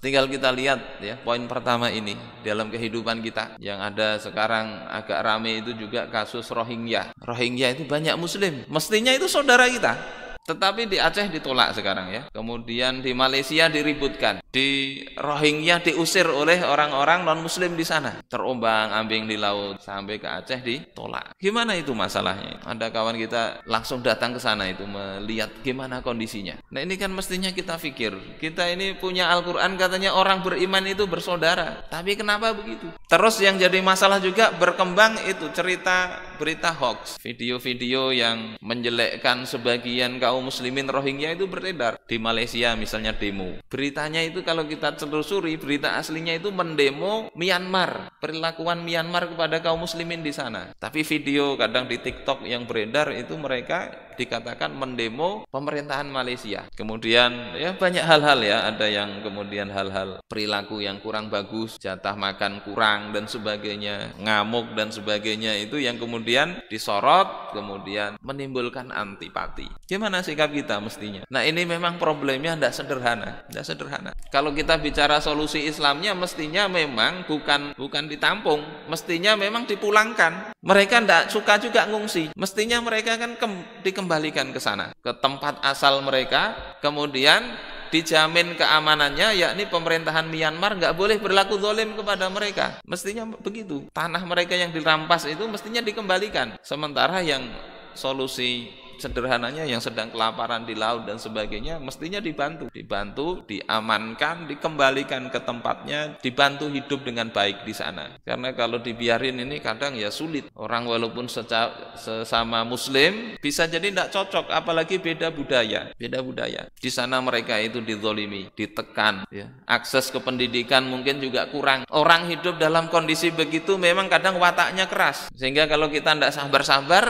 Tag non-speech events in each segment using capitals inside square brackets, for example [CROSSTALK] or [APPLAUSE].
Tinggal kita lihat ya poin pertama ini dalam kehidupan kita yang ada sekarang agak rame itu juga kasus Rohingya. Rohingya itu banyak muslim, mestinya itu saudara kita. Tetapi di Aceh ditolak sekarang ya. Kemudian di Malaysia diributkan di Rohingya diusir oleh orang-orang non muslim di sana terombang ambing di laut sampai ke Aceh ditolak gimana itu masalahnya ada kawan kita langsung datang ke sana itu melihat gimana kondisinya nah ini kan mestinya kita pikir kita ini punya Al-Quran katanya orang beriman itu bersaudara tapi kenapa begitu terus yang jadi masalah juga berkembang itu cerita berita hoax video-video yang menjelekkan sebagian kaum muslimin Rohingya itu beredar di Malaysia misalnya demo beritanya itu itu kalau kita telusuri berita aslinya itu mendemo Myanmar, perlakuan Myanmar kepada kaum muslimin di sana. Tapi video kadang di TikTok yang beredar itu mereka dikatakan mendemo pemerintahan Malaysia. Kemudian ya banyak hal-hal ya, ada yang kemudian hal-hal perilaku yang kurang bagus, jatah makan kurang dan sebagainya, ngamuk dan sebagainya itu yang kemudian disorot, kemudian menimbulkan antipati. Gimana sikap kita mestinya? Nah ini memang problemnya tidak sederhana, tidak sederhana. Kalau kita bicara solusi Islamnya mestinya memang bukan bukan ditampung, mestinya memang dipulangkan mereka tidak suka juga ngungsi. Mestinya mereka kan ke, dikembalikan ke sana, ke tempat asal mereka. Kemudian dijamin keamanannya, yakni pemerintahan Myanmar nggak boleh berlaku zolim kepada mereka. Mestinya begitu. Tanah mereka yang dirampas itu mestinya dikembalikan. Sementara yang solusi sederhananya yang sedang kelaparan di laut dan sebagainya mestinya dibantu dibantu diamankan dikembalikan ke tempatnya dibantu hidup dengan baik di sana karena kalau dibiarin ini kadang ya sulit orang walaupun seca, sesama muslim bisa jadi tidak cocok apalagi beda budaya beda budaya di sana mereka itu dizolimi ditekan ya. akses ke pendidikan mungkin juga kurang orang hidup dalam kondisi begitu memang kadang wataknya keras sehingga kalau kita tidak sabar-sabar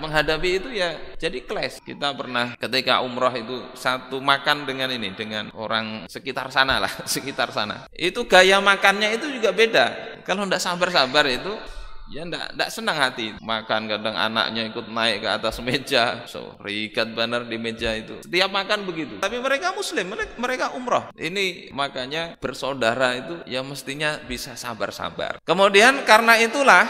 menghadapi itu ya jadi clash kita pernah ketika umroh itu satu makan dengan ini dengan orang sekitar sana lah [LAUGHS] sekitar sana itu gaya makannya itu juga beda kalau tidak sabar-sabar itu ya tidak senang hati makan kadang anaknya ikut naik ke atas meja so rikat benar di meja itu setiap makan begitu tapi mereka muslim mereka umroh ini makanya bersaudara itu ya mestinya bisa sabar-sabar kemudian karena itulah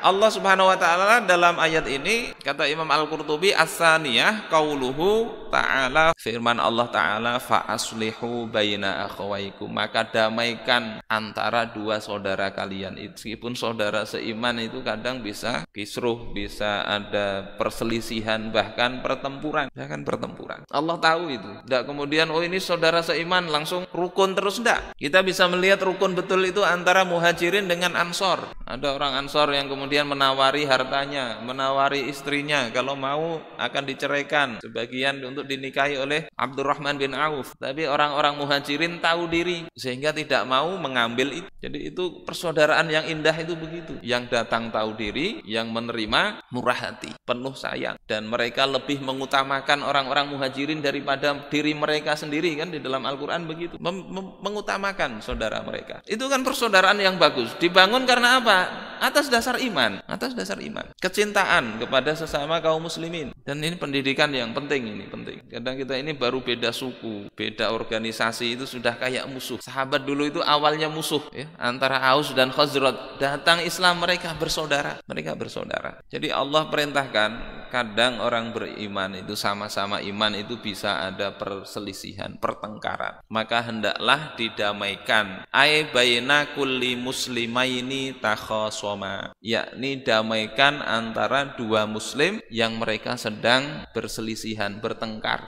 Allah Subhanahu wa taala dalam ayat ini kata Imam Al-Qurtubi as-saniyah qauluhu taala firman Allah taala fa aslihu baina akhawaikum maka damaikan antara dua saudara kalian meskipun saudara seiman itu kadang bisa kisruh bisa ada perselisihan bahkan pertempuran bahkan pertempuran Allah tahu itu tidak kemudian oh ini saudara seiman langsung rukun terus tidak kita bisa melihat rukun betul itu antara muhajirin dengan ansor ada orang ansor yang kemudian menawari hartanya menawari istrinya kalau mau akan diceraikan sebagian untuk untuk dinikahi oleh Abdurrahman bin Auf. Tapi orang-orang muhajirin tahu diri sehingga tidak mau mengambil itu. Jadi itu persaudaraan yang indah itu begitu. Yang datang tahu diri, yang menerima murah hati, penuh sayang. Dan mereka lebih mengutamakan orang-orang muhajirin daripada diri mereka sendiri kan di dalam Al-Quran begitu. Mem mengutamakan saudara mereka. Itu kan persaudaraan yang bagus. Dibangun karena apa? atas dasar iman, atas dasar iman. Kecintaan kepada sesama kaum muslimin. Dan ini pendidikan yang penting ini, penting. Kadang kita ini baru beda suku, beda organisasi itu sudah kayak musuh. Sahabat dulu itu awalnya musuh ya, antara Aus dan Khazraj. Datang Islam mereka bersaudara, mereka bersaudara. Jadi Allah perintahkan kadang orang beriman itu sama-sama iman itu bisa ada perselisihan, pertengkaran. Maka hendaklah didamaikan. Ai bayna kulli muslimaini takhasoma. Yakni damaikan antara dua muslim yang mereka sedang berselisihan, bertengkar.